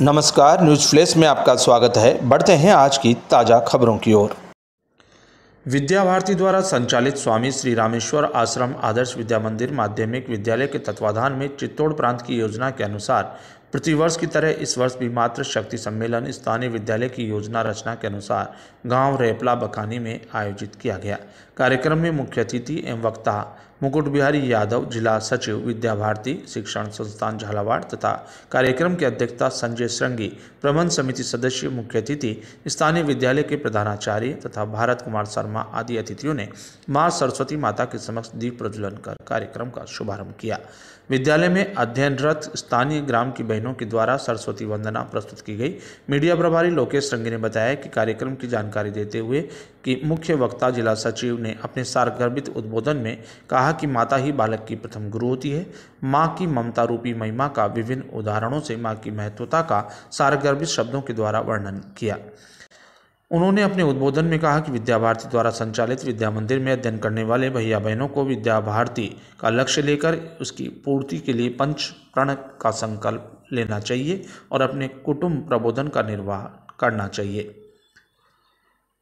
नमस्कार news flash में आपका स्वागत है बढ़ते हैं आज की ताज़ा खबरों की ओर विद्या भारती द्वारा संचालित स्वामी श्री रामेश्वर आश्रम आदर्श विद्या मंदिर माध्यमिक विद्यालय के तत्वाधान में चित्तौड़ प्रांत की योजना के अनुसार प्रतिवर्ष की तरह इस वर्ष भी मात्र शक्ति सम्मेलन स्थानीय विद्यालय की योजना रचना के अनुसार गांव रेपला बखानी में आयोजित किया गया कार्यक्रम में मुख्य अतिथि एवं वक्ता मुकुट बिहारी यादव जिला सचिव विद्या भारती शिक्षण संस्थान झालावाड़ तथा कार्यक्रम की अध्यक्षता संजय श्रृंगी प्रबंध समिति सदस्य मुख्य अतिथि स्थानीय विद्यालय के प्रधानाचार्य तथा भारत कुमार शर्मा आदि अतिथियों ने माँ सरस्वती माता के समक्ष दीप प्रज्वलन कर कार्यक्रम का शुभारंभ किया विद्यालय में अध्ययनरत स्थानीय ग्राम की बहनों के द्वारा सरस्वती वंदना प्रस्तुत की गई मीडिया प्रभारी लोकेश रंगी ने बताया कि कार्यक्रम की जानकारी देते हुए कि मुख्य वक्ता जिला सचिव ने अपने सारगर्भित उद्बोधन में कहा कि माता ही बालक की प्रथम गुरु होती है माँ की ममता रूपी महिमा का विभिन्न उदाहरणों से माँ की महत्वता का सारगर्भित शब्दों के द्वारा वर्णन किया उन्होंने अपने उद्बोधन में कहा कि विद्या भारती द्वारा संचालित विद्या मंदिर में अध्ययन करने वाले भैया बहनों को विद्या भारती का लक्ष्य लेकर उसकी पूर्ति के लिए पंच प्रण का संकल्प लेना चाहिए और अपने कुटुंब प्रबोधन का निर्वाह करना चाहिए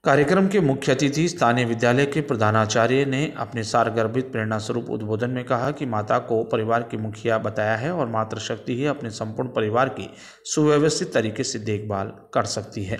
कार्यक्रम के मुख्य अतिथि स्थानीय विद्यालय के प्रधानाचार्य ने अपने सारगर्भित प्रेरणा स्वरूप उद्बोधन में कहा कि माता को परिवार की मुखिया बताया है और मातृशक्ति ही अपने संपूर्ण परिवार की सुव्यवस्थित तरीके से देखभाल कर सकती है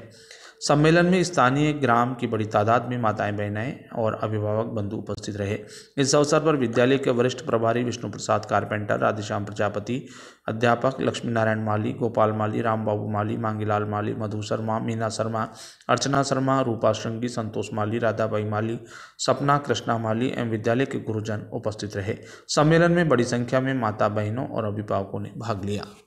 सम्मेलन में स्थानीय ग्राम की बड़ी तादाद में माताएं बहनाएं और अभिभावक बंधु उपस्थित रहे इस अवसर पर विद्यालय के वरिष्ठ प्रभारी विष्णु प्रसाद कारपेंटर राधेश्याम प्रजापति अध्यापक लक्ष्मी नारायण माली गोपाल माली रामबाबू माली मांगीलाल माली मधु शर्मा मीना शर्मा अर्चना शर्मा रूपा श्रृंगी संतोष माली राधाबाई माली सपना कृष्णा माली एवं विद्यालय के गुरुजन उपस्थित रहे सम्मेलन में बड़ी संख्या में माता बहनों और अभिभावकों ने भाग लिया